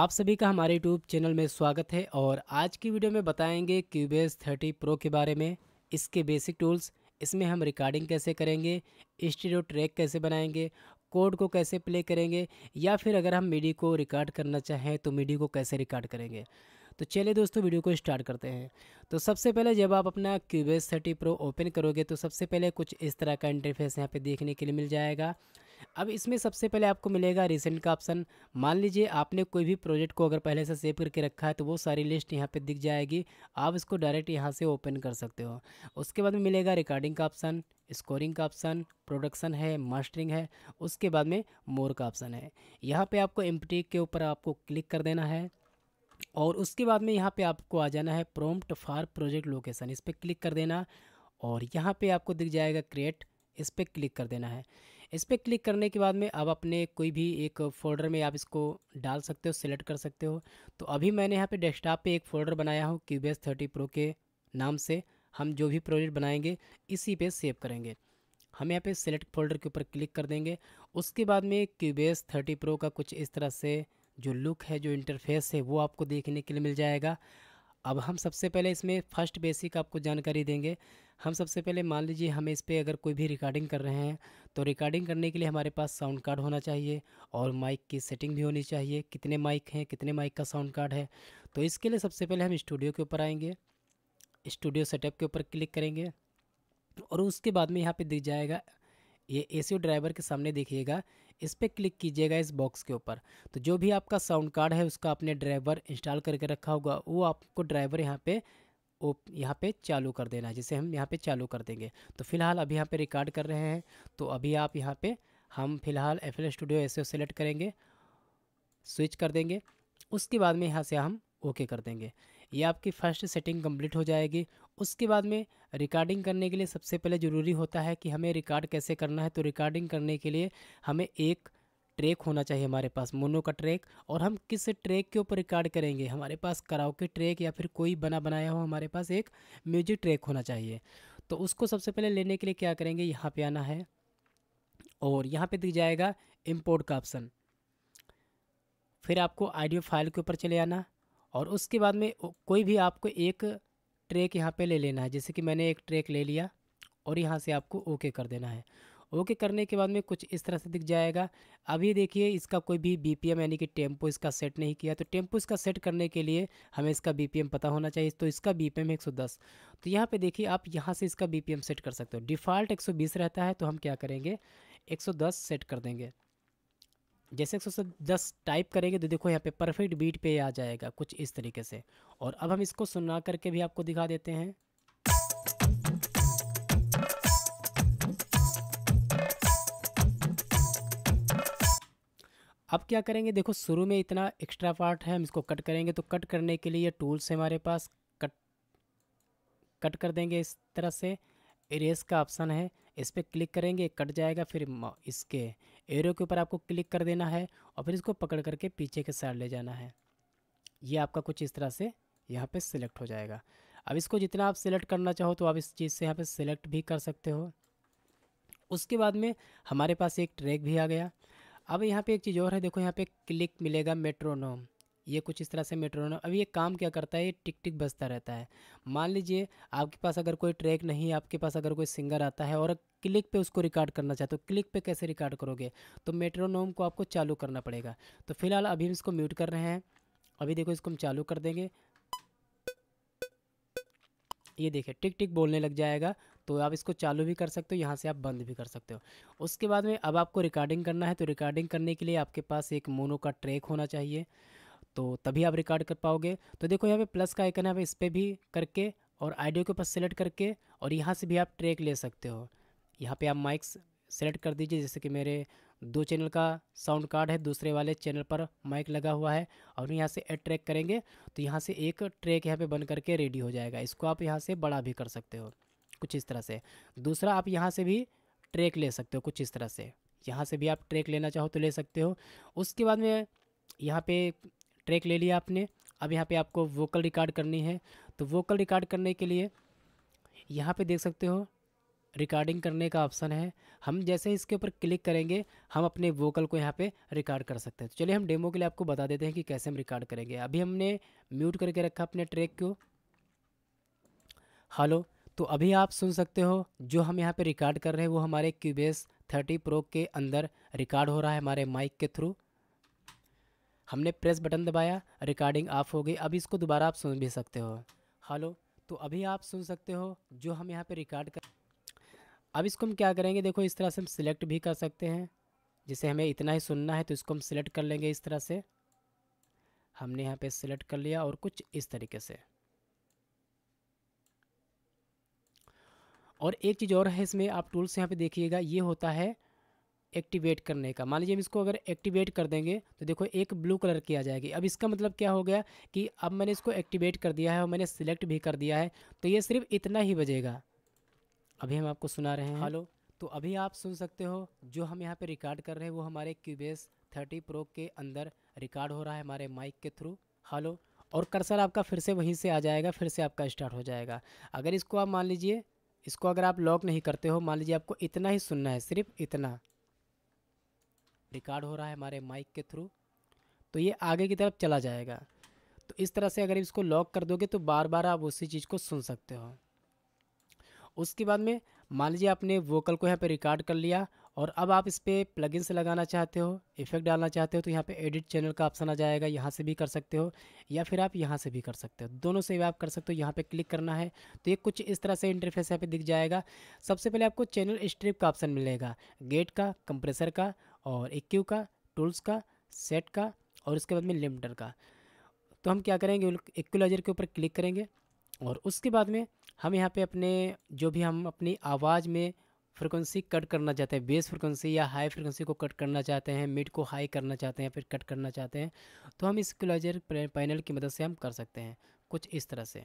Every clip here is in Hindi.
आप सभी का हमारे यूट्यूब चैनल में स्वागत है और आज की वीडियो में बताएंगे क्यूबेस 30 प्रो के बारे में इसके बेसिक टूल्स इसमें हम रिकॉर्डिंग कैसे करेंगे स्टीडियो ट्रैक कैसे बनाएंगे कोड को कैसे प्ले करेंगे या फिर अगर हम मीडी को रिकॉर्ड करना चाहें तो मीडी को कैसे रिकॉर्ड करेंगे तो चलिए दोस्तों वीडियो को स्टार्ट करते हैं तो सबसे पहले जब आप अपना क्यूबेस थर्टी प्रो ओपन करोगे तो सबसे पहले कुछ इस तरह का इंटरफेस यहाँ पे देखने के लिए मिल जाएगा अब इसमें सबसे पहले आपको मिलेगा रिसेंट का ऑप्शन मान लीजिए आपने कोई भी प्रोजेक्ट को अगर पहले से सेव करके रखा है तो वो सारी लिस्ट यहाँ पे दिख जाएगी आप इसको डायरेक्ट यहाँ से ओपन कर सकते हो उसके बाद में मिलेगा रिकॉर्डिंग का ऑप्शन स्कोरिंग का ऑप्शन प्रोडक्शन है मास्टरिंग है उसके बाद में मोर का ऑप्शन है यहाँ पर आपको एम के ऊपर आपको क्लिक कर देना है और उसके बाद में यहाँ पर आपको आ जाना है प्रोम्ट फार प्रोजेक्ट लोकेशन इस पर क्लिक कर देना और यहाँ पर आपको दिख जाएगा क्रिएट इस पर क्लिक कर देना है इस पर क्लिक करने के बाद में आप अपने कोई भी एक फोल्डर में आप इसको डाल सकते हो सिलेक्ट कर सकते हो तो अभी मैंने यहाँ पे डेस्कटॉप पे एक फ़ोल्डर बनाया हूँ क्यूबेस थर्टी प्रो के नाम से हम जो भी प्रोजेक्ट बनाएंगे इसी पे सेव करेंगे हम यहाँ पे सिलेक्ट फोल्डर के ऊपर क्लिक कर देंगे उसके बाद में क्यूबेस थर्टी प्रो का कुछ इस तरह से जो लुक है जो इंटरफेस है वो आपको देखने के लिए मिल जाएगा अब हम सबसे पहले इसमें फर्स्ट बेसिक आपको जानकारी देंगे हम सबसे पहले मान लीजिए हम इस पर अगर कोई भी रिकॉर्डिंग कर रहे हैं तो रिकॉर्डिंग करने के लिए हमारे पास साउंड कार्ड होना चाहिए और माइक की सेटिंग भी होनी चाहिए कितने माइक हैं कितने माइक का साउंड कार्ड है तो इसके लिए सबसे पहले हम स्टूडियो के ऊपर आएंगे स्टूडियो सेटअप के ऊपर क्लिक करेंगे और उसके बाद में यहाँ पर दिख जाएगा ये एसी ड्राइवर के सामने देखिएगा इस पर क्लिक कीजिएगा इस बॉक्स के ऊपर तो जो भी आपका साउंड कार्ड है उसका आपने ड्राइवर इंस्टॉल करके रखा होगा वो आपको ड्राइवर यहाँ पे वो यहाँ पे चालू कर देना है जिसे हम यहाँ पे चालू कर देंगे तो फिलहाल अभी यहाँ पे रिकॉर्ड कर रहे हैं तो अभी आप यहाँ पे हम फिलहाल एफ एल स्टूडियो ऐसे सेलेक्ट करेंगे स्विच कर देंगे उसके बाद में यहाँ से हम ओके कर देंगे ये आपकी फ़र्स्ट सेटिंग कंप्लीट हो जाएगी उसके बाद में रिकॉर्डिंग करने के लिए सबसे पहले ज़रूरी होता है कि हमें रिकॉर्ड कैसे करना है तो रिकॉर्डिंग करने के लिए हमें एक ट्रैक होना चाहिए हमारे पास मोनो का ट्रैक और हम किस ट्रैक के ऊपर रिकॉर्ड करेंगे हमारे पास कराओके ट्रैक या फिर कोई बना बनाया हो हमारे पास एक म्यूजिक ट्रैक होना चाहिए तो उसको सबसे पहले लेने के लिए क्या करेंगे यहाँ पे आना है और यहाँ पे दिख जाएगा इम्पोर्ट का ऑप्शन फिर आपको आडियो फाइल के ऊपर चले आना और उसके बाद में कोई भी आपको एक ट्रैक यहाँ पे ले लेना है जैसे कि मैंने एक ट्रैक ले लिया और यहाँ से आपको ओके कर देना है ओके करने के बाद में कुछ इस तरह से दिख जाएगा अभी देखिए इसका कोई भी बी यानी कि टेम्पो इसका सेट नहीं किया तो टेम्पो इसका सेट करने के लिए हमें इसका बी पता होना चाहिए तो इसका बी है तो यहाँ पर देखिए आप यहाँ से इसका बी सेट कर सकते हो डिफ़ाल्ट एक रहता है तो हम क्या करेंगे 110 सेट कर देंगे जैसे एक दस टाइप करेंगे तो देखो यहाँ पे परफेक्ट बीट पे आ जाएगा कुछ इस तरीके से और अब हम इसको सुना करके भी आपको दिखा देते हैं अब क्या करेंगे देखो शुरू में इतना एक्स्ट्रा पार्ट है हम इसको कट करेंगे तो कट करने के लिए टूल्स है हमारे पास कट कट कर देंगे इस तरह से इरेज का ऑप्शन है इस पर क्लिक करेंगे कट जाएगा फिर इसके एरो के ऊपर आपको क्लिक कर देना है और फिर इसको पकड़ करके पीछे के साइड ले जाना है ये आपका कुछ इस तरह से यहाँ पे सिलेक्ट हो जाएगा अब इसको जितना आप सिलेक्ट करना चाहो तो आप इस चीज़ से यहाँ पे सिलेक्ट भी कर सकते हो उसके बाद में हमारे पास एक ट्रैक भी आ गया अब यहाँ पे एक चीज़ और है देखो यहाँ पे क्लिक मिलेगा मेट्रोनोम ये कुछ इस तरह से मेट्रोनोम अब ये काम क्या करता है ये टिक टिक बजता रहता है मान लीजिए आपके पास अगर कोई ट्रैक नहीं आपके पास अगर कोई सिंगर आता है और क्लिक पे उसको रिकॉर्ड करना चाहते हो तो क्लिक पे कैसे रिकॉर्ड करोगे तो मेट्रोनोम को आपको चालू करना पड़ेगा तो फिलहाल अभी हम इसको म्यूट कर रहे हैं अभी देखो इसको हम चालू कर देंगे ये देखिए टिक टिक बोलने लग जाएगा तो आप इसको चालू भी कर सकते हो यहाँ से आप बंद भी कर सकते हो उसके बाद में अब आपको रिकॉर्डिंग करना है तो रिकॉर्डिंग करने के लिए आपके पास एक मोनो का ट्रैक होना चाहिए तो तभी आप रिकॉर्ड कर पाओगे तो देखो यहाँ पे प्लस का आइकन है आप इस पर भी करके और आइडियो के ऊपर सेलेक्ट करके और यहाँ से भी आप ट्रैक ले सकते हो यहाँ पे आप माइक्स सेलेक्ट कर दीजिए जैसे कि मेरे दो चैनल का साउंड कार्ड है दूसरे वाले चैनल पर माइक लगा हुआ है और यहाँ से एड ट्रैक करेंगे तो यहाँ से एक ट्रैक यहाँ पर बन करके रेडी हो जाएगा इसको आप यहाँ से बड़ा भी कर सकते हो कुछ इस तरह से दूसरा आप यहाँ से भी ट्रैक ले सकते हो कुछ इस तरह से यहाँ से भी आप ट्रैक लेना चाहो तो ले सकते हो उसके बाद में यहाँ पे ट्रैक ले लिया आपने अब यहाँ पे आपको वोकल रिकॉर्ड करनी है तो वोकल रिकॉर्ड करने के लिए यहाँ पे देख सकते हो रिकॉर्डिंग करने का ऑप्शन है हम जैसे इसके ऊपर क्लिक करेंगे हम अपने वोकल को यहाँ पे रिकॉर्ड कर सकते हैं तो चलिए हम डेमो के लिए आपको बता देते हैं कि कैसे हम रिकॉर्ड करेंगे अभी हमने म्यूट करके रखा अपने ट्रैक को हेलो तो अभी आप सुन सकते हो जो हम यहाँ पे रिकॉर्ड कर रहे हैं वो हमारे क्यूबेस थर्टी प्रो के अंदर रिकॉर्ड हो रहा है हमारे माइक के थ्रू हमने प्रेस बटन दबाया रिकॉर्डिंग ऑफ हो गई अब इसको दोबारा आप सुन भी सकते हो हेलो तो अभी आप सुन सकते हो जो हम यहाँ पे रिकॉर्ड कर अब इसको हम क्या करेंगे देखो इस तरह से हम सिलेक्ट भी कर सकते हैं जैसे हमें इतना ही सुनना है तो इसको हम सिलेक्ट कर लेंगे इस तरह से हमने यहाँ पे सिलेक्ट कर लिया और कुछ इस तरीके से और एक चीज़ और है इसमें आप टूल्स यहाँ पे देखिएगा ये होता है एक्टिवेट करने का मान लीजिए हम इसको अगर एक्टिवेट कर देंगे तो देखो एक ब्लू कलर की आ जाएगी अब इसका मतलब क्या हो गया कि अब मैंने इसको एक्टिवेट कर दिया है और मैंने सिलेक्ट भी कर दिया है तो ये सिर्फ इतना ही बजेगा अभी हम आपको सुना रहे हैं हेलो तो अभी आप सुन सकते हो जो हम यहाँ पर रिकॉर्ड कर रहे हैं वो हमारे क्यूबेस थर्टी प्रो के अंदर रिकॉर्ड हो रहा है हमारे माइक के थ्रू हेलो और कर्सर आपका फिर से वहीं से आ जाएगा फिर से आपका स्टार्ट हो जाएगा अगर इसको आप मान लीजिए इसको अगर आप लॉक नहीं करते हो मान लीजिए आपको इतना ही सुनना है सिर्फ इतना रिकॉर्ड हो रहा है हमारे माइक के थ्रू तो ये आगे की तरफ चला जाएगा तो इस तरह से अगर इसको लॉक कर दोगे तो बार बार आप उसी चीज़ को सुन सकते हो उसके बाद में मान लीजिए आपने वोकल को यहाँ पे रिकॉर्ड कर लिया और अब आप इस पर प्लगइन्स लगाना चाहते हो इफेक्ट डालना चाहते हो तो यहाँ पे एडिट चैनल का ऑप्शन आ जाएगा यहाँ से भी कर सकते हो या फिर आप यहाँ से भी कर सकते हो दोनों से भी आप कर सकते हो यहाँ पे क्लिक करना है तो ये कुछ इस तरह से इंटरफेस यहाँ पे दिख जाएगा सबसे पहले आपको चैनल स्ट्रिप का ऑप्शन मिलेगा गेट का कंप्रेसर का और एक का टूल्स का सेट का और उसके बाद में लिमिटर का तो हम क्या करेंगे इक्वलाइजर के ऊपर क्लिक करेंगे और उसके बाद में हम यहाँ पे अपने जो भी हम अपनी आवाज़ में फ्रिक्वेंसी कट करना चाहते हैं बेस फ्रिक्वेंसी या हाई फ्रिक्वेंसी को कट करना चाहते हैं मिड को हाई करना चाहते हैं फिर कट करना चाहते हैं तो हम इस क्लोजर पैनल की मदद से हम कर सकते हैं कुछ इस तरह से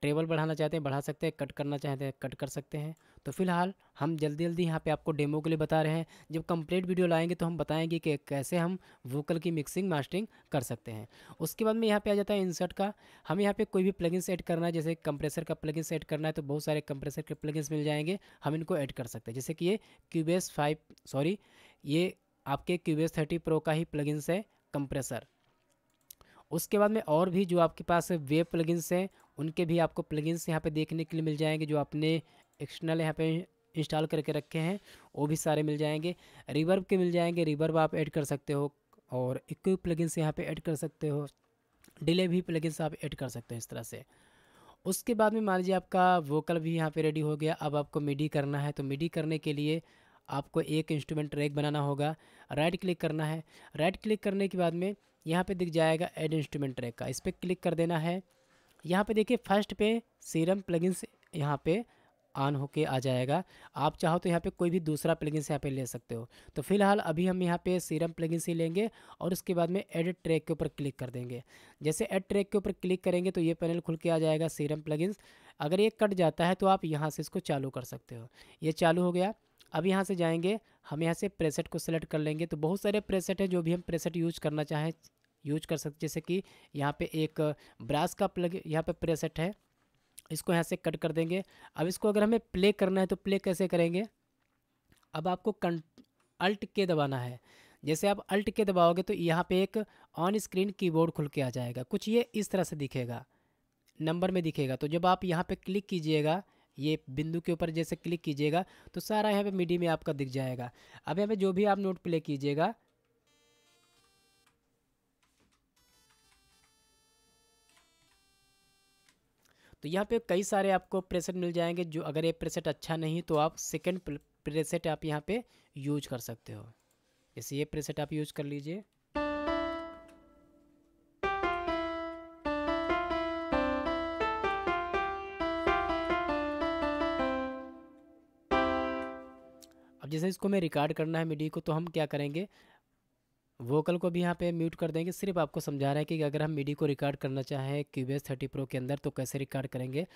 ट्रेबल बढ़ाना चाहते हैं बढ़ा सकते हैं कट करना चाहते हैं कट कर सकते हैं तो फिलहाल हम जल्दी जल्दी यहाँ पे आपको डेमो के लिए बता रहे हैं जब कंप्लीट वीडियो लाएंगे तो हम बताएंगे कि कैसे हम वोकल की मिक्सिंग मास्टरिंग कर सकते हैं उसके बाद में यहाँ पे आ जाता है इंसर्ट का हम यहाँ पे कोई भी प्लगइन ऐड करना है जैसे कंप्रेसर का प्लगइन ऐड करना है तो बहुत सारे कंप्रेसर के प्लगइन्स मिल जाएंगे हम इनको ऐड कर सकते हैं जैसे कि ये क्यूबेस फाइव सॉरी ये आपके क्यूबेस थर्टी प्रो का ही प्लगइन्स है कंप्रेसर उसके बाद में और भी जो आपके पास वेब प्लगइन्स हैं उनके भी आपको प्लगइन्स यहाँ पे देखने के लिए मिल जाएंगे जो आपने एक्सटर्नल यहाँ पे इंस्टॉल करके रखे हैं वो भी सारे मिल जाएंगे रिवर्ब के मिल जाएंगे रिवर्ब आप ऐड कर सकते हो और इक्विप से यहाँ पे ऐड कर सकते हो डिले भी से आप ऐड कर सकते हो इस तरह से उसके बाद में मान लीजिए आपका वोकल भी यहाँ पे रेडी हो गया अब आपको मिडी करना है तो मिडी करने के लिए आपको एक इंस्ट्रूमेंट ट्रैक बनाना होगा राइट क्लिक करना है राइट क्लिक करने के बाद में यहाँ पे दिख जाएगा एड इंस्ट्रूमेंट ट्रैक का इस पर क्लिक कर देना है यहाँ पे देखिए फर्स्ट पे सीरम प्लगइन्स यहाँ पे ऑन होके आ जाएगा आप चाहो तो यहाँ पे कोई भी दूसरा से यहाँ पे ले सकते हो तो फिलहाल अभी हम यहाँ पे सीरम प्लगिन ही लेंगे और उसके बाद में एड ट्रैक के ऊपर क्लिक कर देंगे जैसे एड ट्रैक के ऊपर क्लिक करेंगे तो ये पैनल खुल के आ जाएगा सीरम प्लगइन्स अगर ये कट जाता है तो आप यहाँ से इसको चालू कर सकते हो ये चालू हो गया अब यहाँ से जाएंगे हम यहाँ से प्रेसेट को सिलेक्ट कर लेंगे तो बहुत सारे प्रेसेट हैं जो भी हम प्रेसेट यूज करना चाहें यूज कर सकते जैसे कि यहाँ पे एक ब्रास का प्लग यहाँ पे प्रेसेट है इसको यहाँ से कट कर देंगे अब इसको अगर हमें प्ले करना है तो प्ले कैसे करेंगे अब आपको कं अल्ट के दबाना है जैसे आप अल्ट के दबाओगे तो यहाँ पे एक ऑन स्क्रीन कीबोर्ड खुल के आ जाएगा कुछ ये इस तरह से दिखेगा नंबर में दिखेगा तो जब आप यहाँ पे क्लिक कीजिएगा ये बिंदु के ऊपर जैसे क्लिक कीजिएगा तो सारा यहाँ पे मीडी में आपका दिख जाएगा अब यहाँ पे जो भी आप नोट प्ले कीजिएगा तो यहाँ पे कई सारे आपको प्रेसेट मिल जाएंगे जो अगर ये प्रेसेट अच्छा नहीं तो आप सेकंड प्रेसेट आप यहाँ पे यूज कर सकते हो जैसे ये प्रेसेट आप यूज कर लीजिए अब जैसे इसको मैं रिकॉर्ड करना है मीडी को तो हम क्या करेंगे वोकल को भी यहाँ पे म्यूट कर देंगे सिर्फ आपको समझा रहे हैं कि अगर हम मीडी को रिकॉर्ड करना चाहें क्यूबेस थर्टी प्रो के अंदर तो कैसे रिकॉर्ड करेंगे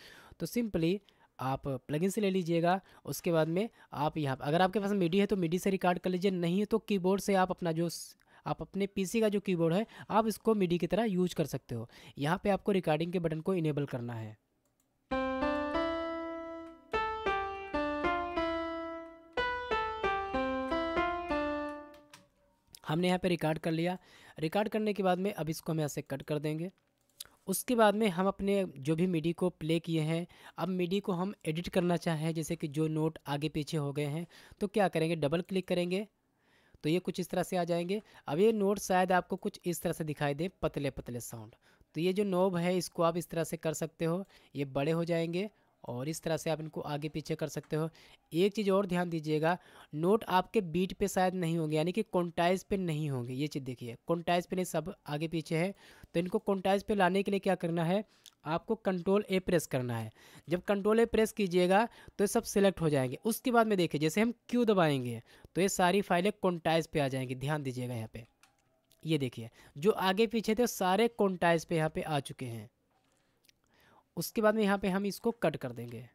तो सिंपली आप प्लगइन से ले लीजिएगा उसके बाद में आप यहाँ अगर आपके पास मीडी है तो मीडी से रिकॉर्ड कर लीजिए नहीं है तो कीबोर्ड से आप अपना जो आप अपने पीसी का जो कीबोर्ड है आप इसको मीडी की तरह यूज कर सकते हो यहाँ पे आपको रिकॉर्डिंग के बटन को इनेबल करना है हमने यहाँ पे रिकॉर्ड कर लिया रिकॉर्ड करने के बाद में अब इसको हम यहाँ से कट कर देंगे उसके बाद में हम अपने जो भी मिडी को प्ले किए हैं अब मिडी को हम एडिट करना चाहें जैसे कि जो नोट आगे पीछे हो गए हैं तो क्या करेंगे डबल क्लिक करेंगे तो ये कुछ इस तरह से आ जाएंगे अब ये नोट शायद आपको कुछ इस तरह से दिखाई दे पतले पतले साउंड तो ये जो नोब है इसको आप इस तरह से कर सकते हो ये बड़े हो जाएंगे और इस तरह से आप इनको आगे पीछे कर सकते हो एक चीज़ और ध्यान दीजिएगा नोट आपके बीट पे शायद नहीं होंगे यानी कि कॉन्टाइज पे नहीं होंगे ये चीज़ देखिए कॉन्टाइज पे नहीं सब आगे पीछे है तो इनको कॉन्टाइज पे लाने के लिए क्या करना है आपको कंट्रोल ए प्रेस करना है जब कंट्रोल ए प्रेस कीजिएगा तो ये सब सिलेक्ट हो जाएंगे उसके बाद में देखिए जैसे हम क्यू दबाएंगे तो ये सारी फाइलें कॉन्टाइज पे आ जाएंगी ध्यान दीजिएगा यहाँ पर ये देखिए जो आगे पीछे थे सारे कॉन्टाइज पे यहाँ पे आ चुके हैं उसके बाद में यहाँ पे हम इसको कट कर देंगे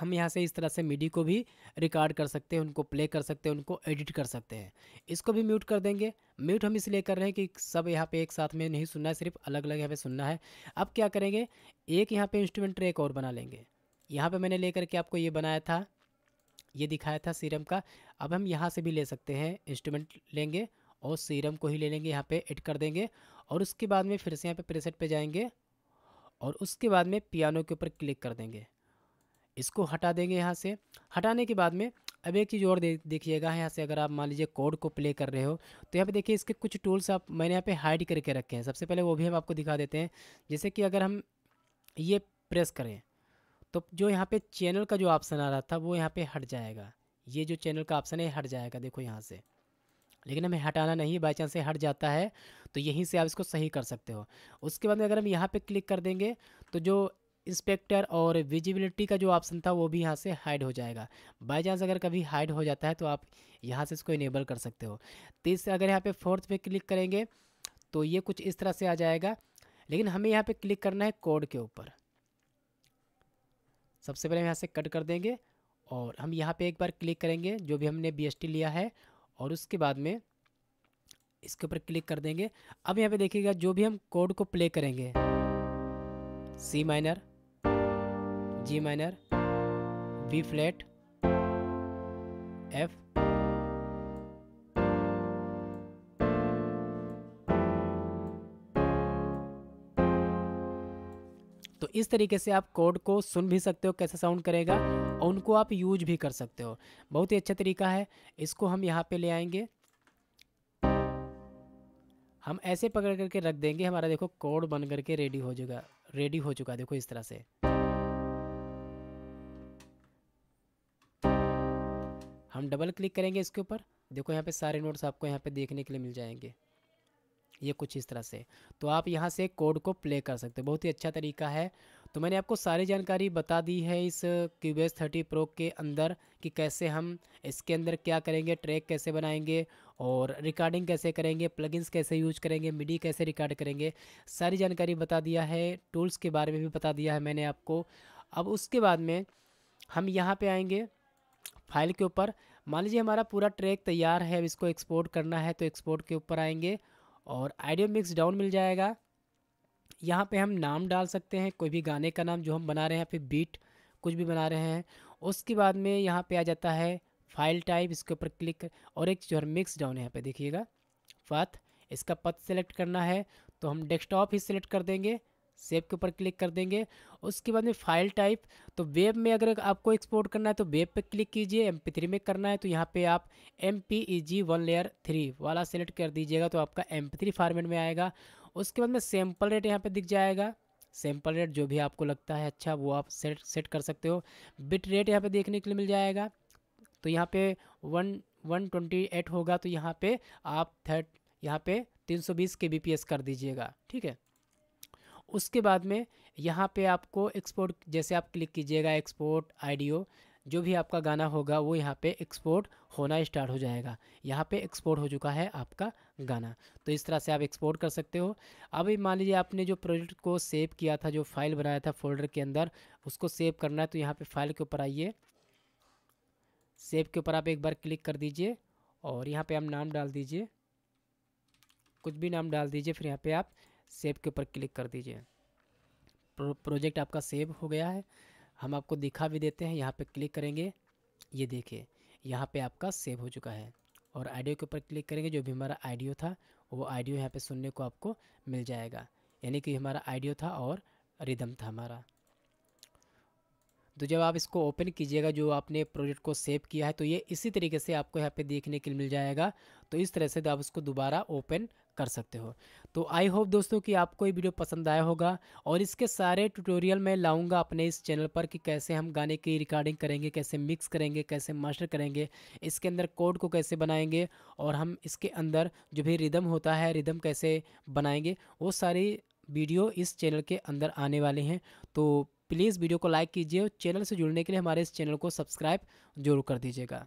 हम यहाँ से इस तरह से मिडी को भी रिकॉर्ड कर सकते हैं उनको प्ले कर सकते हैं उनको एडिट कर सकते हैं इसको भी म्यूट कर देंगे म्यूट हम इसलिए कर रहे हैं कि सब यहाँ पे एक साथ में नहीं सुनना है सिर्फ अलग अलग यहाँ पे सुनना है अब क्या करेंगे एक यहाँ पे इंस्ट्रूमेंट ट्रैक और बना लेंगे यहाँ पे मैंने लेकर के आपको ये बनाया था ये दिखाया था सीरम का अब हम यहाँ से भी ले सकते हैं इंस्ट्रूमेंट लेंगे और सीरम को ही ले लेंगे यहाँ पे एड कर देंगे और उसके बाद में फिर से यहाँ पे प्रेसेट पे जाएंगे और उसके बाद में पियानो के ऊपर क्लिक कर देंगे इसको हटा देंगे यहाँ से हटाने के बाद में अब एक चीज़ और दे देखिएगा यहाँ से अगर आप मान लीजिए कोड को प्ले कर रहे हो तो यहाँ पे देखिए इसके कुछ टूल्स आप मैंने यहाँ पे हाइड करके रखे हैं सबसे पहले वो भी हम आपको दिखा देते हैं जैसे कि अगर हम ये प्रेस करें तो जो यहाँ पे चैनल का जो ऑप्शन आ रहा था वो यहाँ पे हट जाएगा ये जो चैनल का ऑप्शन है हट जाएगा देखो यहाँ से लेकिन हमें हटाना नहीं बाई चांस से हट जाता है तो यहीं से आप इसको सही कर सकते हो उसके बाद में अगर हम यहाँ पे क्लिक कर देंगे तो जो इंस्पेक्टर और विजिबिलिटी का जो ऑप्शन था वो भी यहाँ से हाइड हो जाएगा बाई चांस अगर कभी हाइड हो जाता है तो आप यहाँ से इसको इनेबल कर सकते हो तीसरे अगर यहाँ पर फोर्थ पे क्लिक करेंगे तो ये कुछ इस तरह से आ जाएगा लेकिन हमें यहाँ पर क्लिक करना है कोड के ऊपर सबसे पहले हम यहाँ से कट कर देंगे और हम यहाँ पे एक बार क्लिक करेंगे जो भी हमने बी लिया है और उसके बाद में इसके ऊपर क्लिक कर देंगे अब यहाँ पे देखिएगा जो भी हम कोड को प्ले करेंगे C minor G minor B flat F इस तरीके से आप कोड को सुन भी सकते हो कैसा साउंड करेगा और उनको आप यूज भी कर सकते हो बहुत ही अच्छा तरीका है इसको हम यहाँ पे ले आएंगे हम ऐसे पकड़ करके रख देंगे हमारा देखो कोड बन करके रेडी हो जाएगा रेडी हो चुका देखो इस तरह से हम डबल क्लिक करेंगे इसके ऊपर देखो यहाँ पे सारे नोट्स आपको यहाँ पे देखने के लिए मिल जाएंगे ये कुछ इस तरह से तो आप यहाँ से कोड को प्ले कर सकते हो बहुत ही अच्छा तरीका है तो मैंने आपको सारी जानकारी बता दी है इस क्यूबेस थर्टी प्रो के अंदर कि कैसे हम इसके अंदर क्या करेंगे ट्रैक कैसे बनाएंगे और रिकॉर्डिंग कैसे करेंगे प्लगइन्स कैसे यूज करेंगे मिडी कैसे रिकॉर्ड करेंगे सारी जानकारी बता दिया है टूल्स के बारे में भी बता दिया है मैंने आपको अब उसके बाद में हम यहाँ पर आएँगे फाइल के ऊपर मान लीजिए हमारा पूरा ट्रैक तैयार है अब इसको एक्सपोर्ट करना है तो एक्सपोर्ट के ऊपर आएंगे और आइडियो मिक्स डाउन मिल जाएगा यहाँ पे हम नाम डाल सकते हैं कोई भी गाने का नाम जो हम बना रहे हैं फिर बीट कुछ भी बना रहे हैं उसके बाद में यहाँ पे आ जाता है फाइल टाइप इसके ऊपर क्लिक और एक जो है मिक्स डाउन यहाँ पे देखिएगा पथ इसका पथ सेलेक्ट करना है तो हम डेस्कटॉप ही सिलेक्ट कर देंगे सेव के ऊपर क्लिक कर देंगे उसके बाद में फाइल टाइप तो वेब में अगर आपको एक्सपोर्ट करना है तो वेब पे क्लिक कीजिए एम थ्री में करना है तो यहाँ पे आप M P E G one layer three वाला सेलेक्ट कर दीजिएगा तो आपका एम थ्री फार्मेट में आएगा उसके बाद में सैम्पल रेट यहाँ पे दिख जाएगा सैम्पल रेट जो भी आपको लगता है अच्छा वो आप सेट सेट कर सकते हो बिट रेट यहाँ पर देखने के लिए मिल जाएगा तो यहाँ पे वन वन ट्वेंटी एट होगा तो यहाँ पर आप थर्ट यहाँ पे तीन सौ बीस के बी पी एस कर दीजिएगा ठीक है उसके बाद में यहाँ पे आपको एक्सपोर्ट जैसे आप क्लिक कीजिएगा एक्सपोर्ट आइडियो जो भी आपका गाना होगा वो यहाँ पे एक्सपोर्ट होना स्टार्ट हो जाएगा यहाँ पे एक्सपोर्ट हो चुका है आपका गाना तो इस तरह से आप एक्सपोर्ट कर सकते हो अभी मान लीजिए आपने जो प्रोजेक्ट को सेव किया था जो फाइल बनाया था फोल्डर के अंदर उसको सेव करना है तो यहाँ पर फाइल के ऊपर आइए सेव के ऊपर आप एक बार क्लिक कर दीजिए और यहाँ पर आप नाम डाल दीजिए कुछ भी नाम डाल दीजिए फिर यहाँ पर आप सेव के ऊपर क्लिक कर दीजिए प्रोजेक्ट आपका सेव हो गया है हम आपको दिखा भी देते हैं यहाँ पे क्लिक करेंगे ये देखिए यहाँ पे आपका सेव हो चुका है और आइडियो के ऊपर क्लिक करेंगे जो भी हमारा आइडियो था वो आइडियो यहाँ पे सुनने को आपको मिल जाएगा यानी कि हमारा आइडियो था और रिदम था हमारा तो जब आप इसको ओपन कीजिएगा जो आपने प्रोजेक्ट को सेव किया है तो ये इसी तरीके से आपको यहाँ पे देखने के लिए मिल जाएगा तो इस तरह से आप इसको दोबारा ओपन कर सकते हो तो आई होप दोस्तों कि आपको ये वीडियो पसंद आया होगा और इसके सारे ट्यूटोरियल मैं लाऊंगा अपने इस चैनल पर कि कैसे हम गाने की रिकॉर्डिंग करेंगे कैसे मिक्स करेंगे कैसे मास्टर करेंगे इसके अंदर कोड को कैसे बनाएंगे और हम इसके अंदर जो भी रिदम होता है रिदम कैसे बनाएंगे वो सारी वीडियो इस चैनल के अंदर आने वाले हैं तो प्लीज़ वीडियो को लाइक कीजिए और चैनल से जुड़ने के लिए हमारे इस चैनल को सब्सक्राइब जरूर कर दीजिएगा